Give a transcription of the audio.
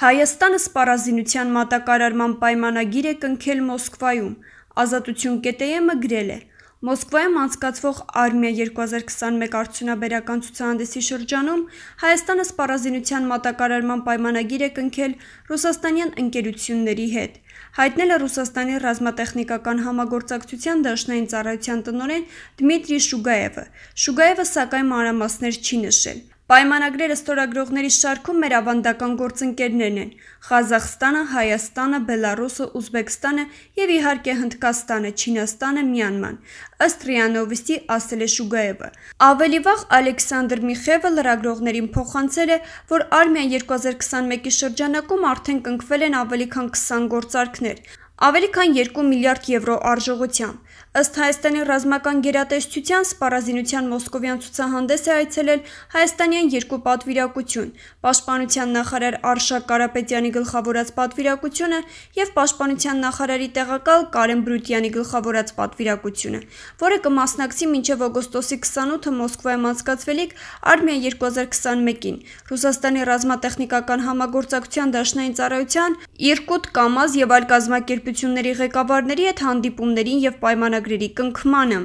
Հայաստանը սպառազինության մատակարարման պայմանագիր է կնքել Մոսկվայում։ Ազատություն կետեյը գրել է. Մոսկվայում անցկացվող Արմիա 2021 արդյունաբերական ցուցահանդեսի շրջանում Հայաստանը սպառազինության մատակարարման պայմանագիր է կնքել ռուսաստանյան ընկերությունների հետ։ Հայտնել է Ռուսաստանի ռազմատեխնիկական համագործակցության դաշնային ծառայության տնօրեն Դմիտրի Շուգաևը։ Շուգաևը սակայն մանրամասներ չի նշել։ Պայմանագրերը ստորագրողների շարքում մեր ավանդական գործընկերներն են՝ Ղազախստանը, Հայաստանը, Բելարուսը, Ուզբեկստանը եւ իհարկե Հնդկաստանը, Չինաստանը, Մյանման։ Ըստ Ռիանովիստի ասել է Շուգաևը։ Ավելի վաղ Ալեքսանդր Միխևը լրագրողներին փոխանցել է, որ Արմիան 2021-ի շրջանակում արդեն կնքվել են ավելի քան 20 գործարքներ, ավելի քան 2 միլիարդ եվրո արժողությամբ։ Ըստ Հայաստանի ռազմական գերատեսչության սպառազինության մոսկովյան ցուցահանդես է այցելել հայաստանյան երկու պատվիրակություն՝ Պաշտպանության նախարար Արշակ Կարապետյանի գլխավորած պատվիրակությունը եւ Պաշտպանության նախարարի տեղակալ Կարեն Բրուտյանի գլխավորած պատվիրակությունը, որը կմասնակցի մինչեւ օգոստոսի 28-ը Մոսկվայում անցկացվելիք Արմիա 2021-ին Ռուսաստանի ռազմատեխնիկական համագործակցության դաշնային ծառայության Իրկուտ ԿԱՄԱԶ եւ այլ կազմակերպությունների ղեկավարների հետ հանդիպումներին եւ պայմանագրերին ծրագրերի կնքմանը